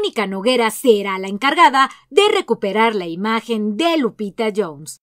Mónica Noguera será la encargada de recuperar la imagen de Lupita Jones.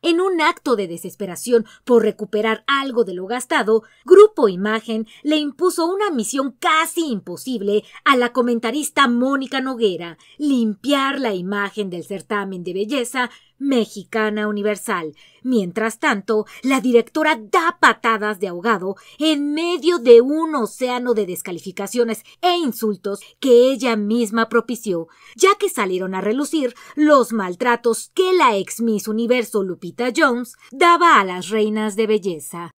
En un acto de desesperación por recuperar algo de lo gastado, Grupo Imagen le impuso una misión casi imposible a la comentarista Mónica Noguera, limpiar la imagen del certamen de belleza Mexicana Universal, Mientras tanto, la directora da patadas de ahogado en medio de un océano de descalificaciones e insultos que ella misma propició, ya que salieron a relucir los maltratos que la ex Miss Universo Lupita Jones daba a las reinas de belleza.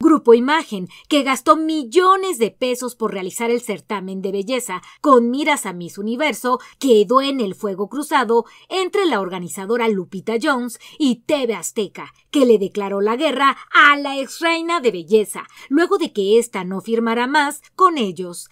Grupo Imagen, que gastó millones de pesos por realizar el certamen de belleza con miras a Miss Universo, quedó en el fuego cruzado entre la organizadora Lupita Jones y TV Azteca, que le declaró la guerra a la ex reina de belleza, luego de que ésta no firmara más con ellos.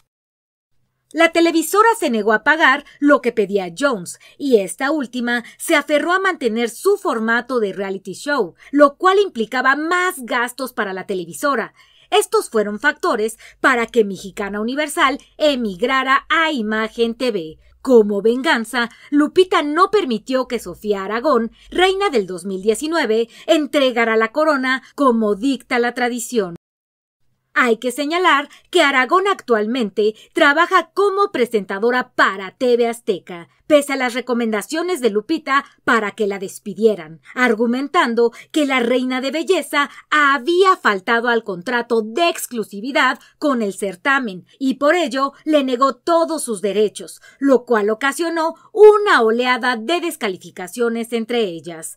La televisora se negó a pagar lo que pedía Jones y esta última se aferró a mantener su formato de reality show, lo cual implicaba más gastos para la televisora. Estos fueron factores para que Mexicana Universal emigrara a Imagen TV. Como venganza, Lupita no permitió que Sofía Aragón, reina del 2019, entregara la corona como dicta la tradición. Hay que señalar que Aragón actualmente trabaja como presentadora para TV Azteca, pese a las recomendaciones de Lupita para que la despidieran, argumentando que la reina de belleza había faltado al contrato de exclusividad con el certamen y por ello le negó todos sus derechos, lo cual ocasionó una oleada de descalificaciones entre ellas.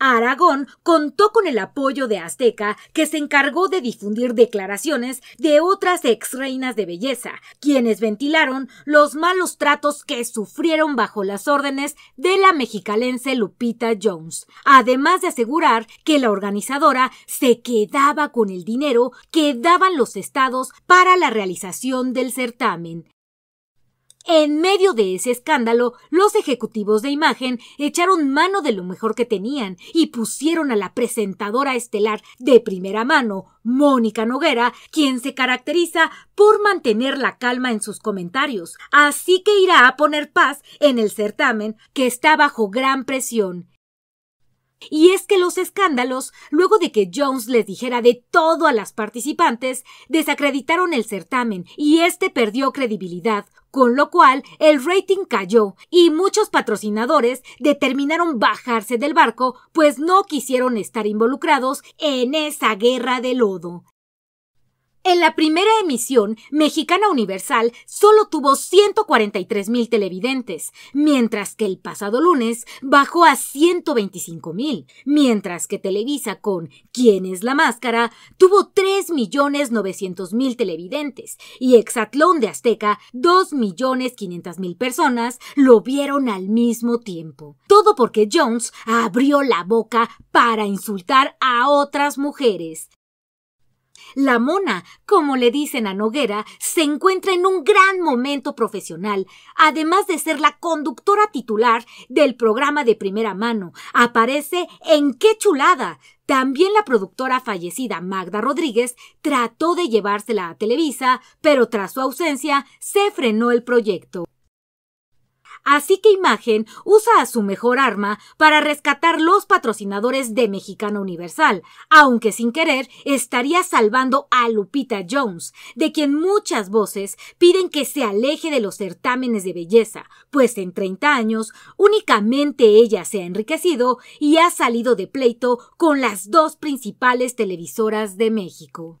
Aragón contó con el apoyo de Azteca, que se encargó de difundir declaraciones de otras reinas de belleza, quienes ventilaron los malos tratos que sufrieron bajo las órdenes de la mexicalense Lupita Jones, además de asegurar que la organizadora se quedaba con el dinero que daban los estados para la realización del certamen. En medio de ese escándalo, los ejecutivos de imagen echaron mano de lo mejor que tenían y pusieron a la presentadora estelar de primera mano, Mónica Noguera, quien se caracteriza por mantener la calma en sus comentarios. Así que irá a poner paz en el certamen que está bajo gran presión. Y es que los escándalos, luego de que Jones les dijera de todo a las participantes, desacreditaron el certamen y este perdió credibilidad, con lo cual el rating cayó y muchos patrocinadores determinaron bajarse del barco, pues no quisieron estar involucrados en esa guerra de lodo. En la primera emisión, Mexicana Universal solo tuvo 143 mil televidentes, mientras que el pasado lunes bajó a 125 mil, mientras que Televisa con ¿Quién es la máscara? tuvo 3 millones 900 mil televidentes y Exatlón de Azteca 2 millones 500 mil personas lo vieron al mismo tiempo. Todo porque Jones abrió la boca para insultar a otras mujeres. La mona, como le dicen a Noguera, se encuentra en un gran momento profesional, además de ser la conductora titular del programa de primera mano. Aparece en Qué chulada. También la productora fallecida Magda Rodríguez trató de llevársela a Televisa, pero tras su ausencia se frenó el proyecto. Así que Imagen usa a su mejor arma para rescatar los patrocinadores de Mexicano Universal, aunque sin querer estaría salvando a Lupita Jones, de quien muchas voces piden que se aleje de los certámenes de belleza, pues en 30 años únicamente ella se ha enriquecido y ha salido de pleito con las dos principales televisoras de México.